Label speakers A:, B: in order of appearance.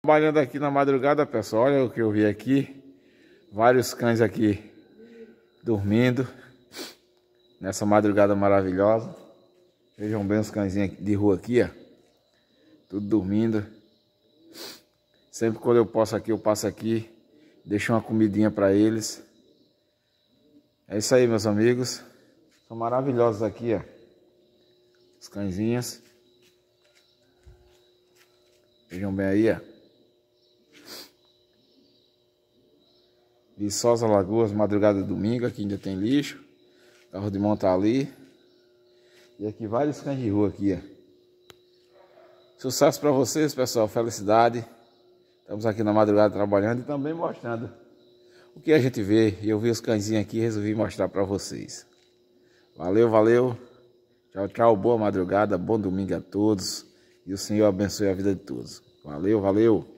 A: Trabalhando aqui na madrugada, pessoal, olha o que eu vi aqui. Vários cães aqui dormindo nessa madrugada maravilhosa. Vejam bem os cãezinhos de rua aqui, ó. Tudo dormindo. Sempre quando eu posso aqui, eu passo aqui, deixo uma comidinha para eles. É isso aí, meus amigos. São maravilhosos aqui, ó. Os cãezinhos. Vejam bem aí, ó. Viçosa Lagoas, madrugada domingo, aqui ainda tem lixo. Carro de mão tá ali. E aqui vários cães de rua aqui, ó. Sucesso para vocês, pessoal. Felicidade. Estamos aqui na madrugada trabalhando e também mostrando o que a gente vê. Eu vi os cãezinhos aqui e resolvi mostrar para vocês. Valeu, valeu. Tchau, tchau. Boa madrugada, bom domingo a todos. E o Senhor abençoe a vida de todos. Valeu, valeu.